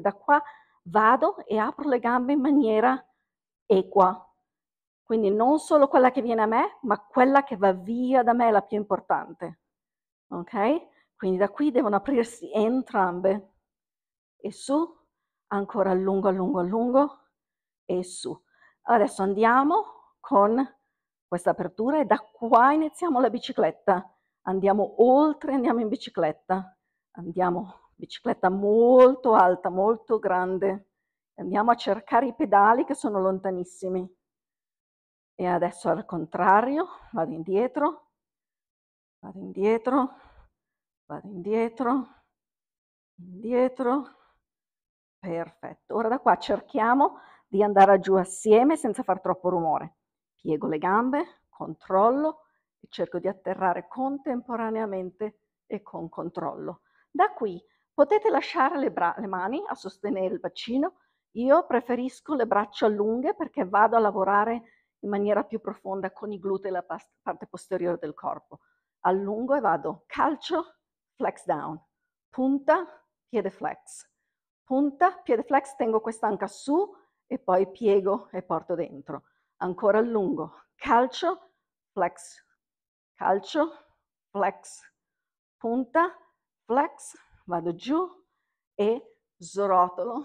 da qua vado e apro le gambe in maniera equa. Quindi non solo quella che viene a me, ma quella che va via da me è la più importante. Ok? Quindi da qui devono aprirsi entrambe. E su, ancora a lungo, a lungo, a lungo, e su. Adesso andiamo con questa apertura e da qua iniziamo la bicicletta. Andiamo oltre, andiamo in bicicletta. Andiamo bicicletta molto alta, molto grande. Andiamo a cercare i pedali che sono lontanissimi. E adesso al contrario, vado indietro, vado indietro, vado indietro, indietro. Perfetto. Ora da qua cerchiamo di andare giù assieme senza far troppo rumore. Piego le gambe, controllo e cerco di atterrare contemporaneamente e con controllo. Da qui Potete lasciare le, le, mani a sostenere il bacino. Io preferisco le braccia lunghe perché vado a lavorare in maniera più profonda con i glutei e la parte posteriore del corpo. Allungo e vado calcio, flex down, punta, piede flex, punta, piede flex, tengo questa anca su e poi piego e porto dentro. Ancora allungo, calcio, flex, calcio, flex, punta, flex, vado giù e srotolo.